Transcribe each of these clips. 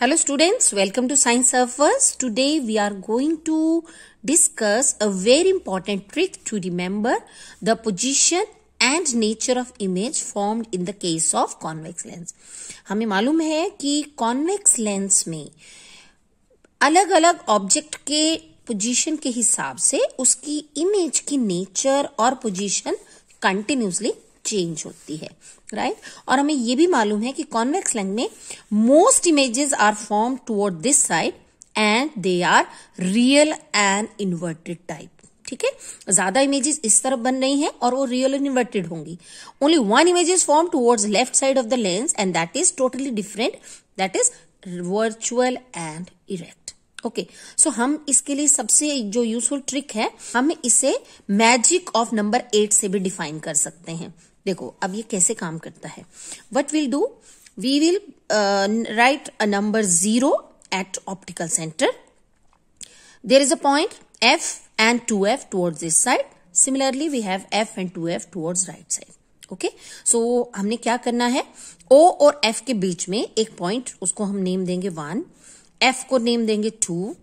Hello students, welcome to Science Surfers. Today we are going to discuss a very important trick to remember the position and nature of image formed in the case of convex lens हमें मालूम है कि convex lens में अलग अलग object के position के हिसाब से उसकी इमेज की नेचर और पोजीशन कंटिन्यूसली चेंज होती है राइट right? और हमें यह भी मालूम है कि कॉन्वेक्स लेंस में most images are form toward this side and they are real and inverted type ठीक है ज्यादा इमेजेस इस तरफ बन रही हैं और वो रियल एंड इन्वर्टेड होंगी only one image is form towards left side of the lens and that is totally different that is virtual and erect okay okay, so so हम इसके लिए सबसे जो यूजफुल ट्रिक है हम इसे मैजिक ऑफ नंबर एट से भी डिफाइन कर सकते हैं देखो अब ये कैसे काम करता है what will do we will write a number zero at optical centre there is a point F and two F towards this side similarly we have F and two F towards right side okay so हमने क्या करना है ओ और F के बीच में एक point उसको हम नेम देंगे वन एफ को नेम देंगे two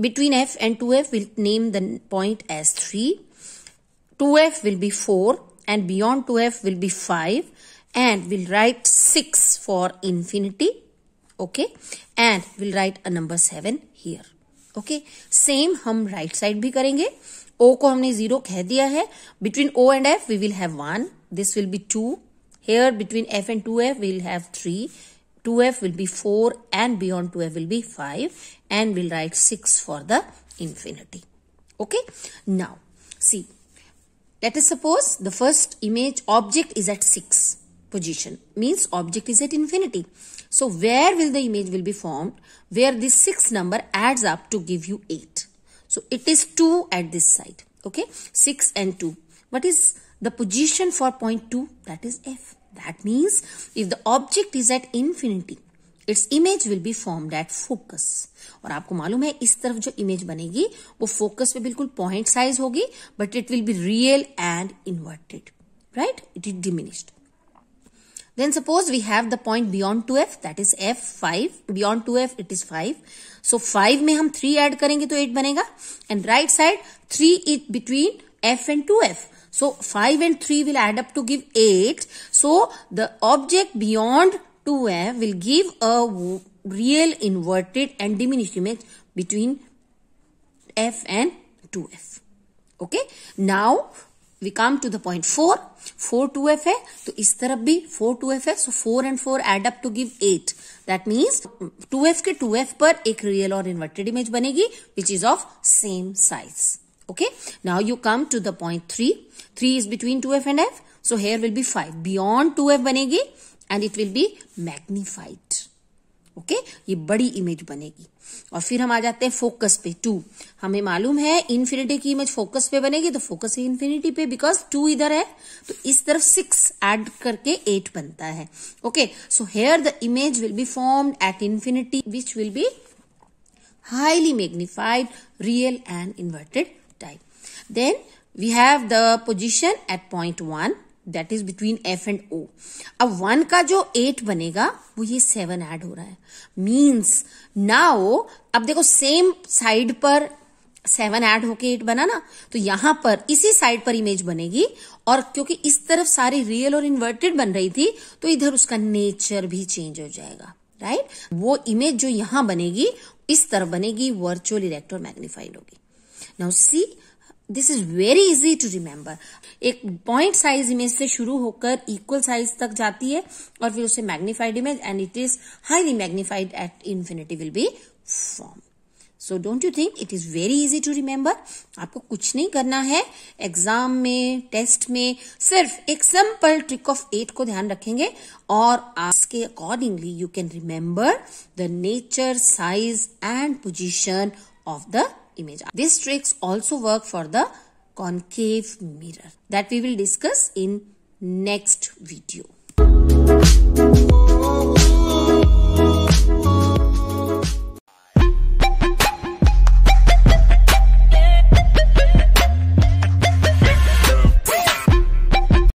between F and two F will name the point as three two F will be four and beyond two F will be five and will write six for infinity okay and will write a number seven here okay same हम right side भी करेंगे O को हमने zero कह दिया है between O and F we will have one this will be two here between F and two F will have three 2f will be 4 and beyond 2f will be 5 and we'll write 6 for the infinity. Okay. Now, see, let us suppose the first image object is at 6 position means object is at infinity. So, where will the image will be formed? Where this 6 number adds up to give you 8. So, it is 2 at this side. Okay. 6 and 2. What is the position for point 2? That is F. That means if the object is at infinity, its image will be formed at focus और आपको मालूम है इस तरफ जो image बनेगी वो focus पे बिल्कुल पॉइंट साइज होगी but it will be real and inverted right it is diminished then suppose we have the point beyond 2f that is f5 beyond 2f it is 5 so 5 में हम 3 add करेंगे तो 8 बनेगा and right side 3 is between f and 2f So 5 and 3 will add up to give 8. So the object beyond 2f will give a real inverted and diminished image between f and 2f. Okay. Now we come to the point 4 4 2f hai to is taraf bhi 4 2f hai so 4 and 4 add up to give 8 that means 2f ke 2f par ek real or inverted image banegi which is of same size Okay. Now you come to the point 3. 3 is between 2f and f. So here will be 5. Beyond 2f बनेगी and it will be magnified. Okay okay? ये बड़ी image बनेगी और फिर हम आ जाते हैं focus पे टू हमें मालूम है इन्फिनिटी की इमेज फोकस पे बनेगी तो फोकस है इन्फिनिटी पे बिकॉज टू इधर है तो इस तरफ सिक्स एड करके एट बनता है okay so here the image will be form at infinity which will be highly magnified real and inverted Then we have the position at point one that is between F and O अब one का जो eight बनेगा वो ये seven add हो रहा है means now अब देखो सेम साइड पर सेवन एड होके एट बना ना तो यहां पर इसी साइड पर इमेज बनेगी और क्योंकि इस तरफ सारी रियल और इन्वर्टेड बन रही थी तो इधर उसका नेचर भी चेंज हो जाएगा राइट वो इमेज जो यहां बनेगी इस तरफ बनेगी वर्चुअल मैग्निफाइड होगी now see this is very easy to remember एक पॉइंट साइज इमेज से शुरू होकर इक्वल साइज तक जाती है और फिर उसे magnified image and it is highly magnified at infinity will be form so don't you think it is very easy to remember आपको कुछ नहीं करना है एग्जाम में टेस्ट में सिर्फ एक सिंपल ट्रिक ऑफ एट को ध्यान रखेंगे और आपके accordingly you can remember the nature size and position of the image. These tricks also work for the concave mirror that we will discuss in next video.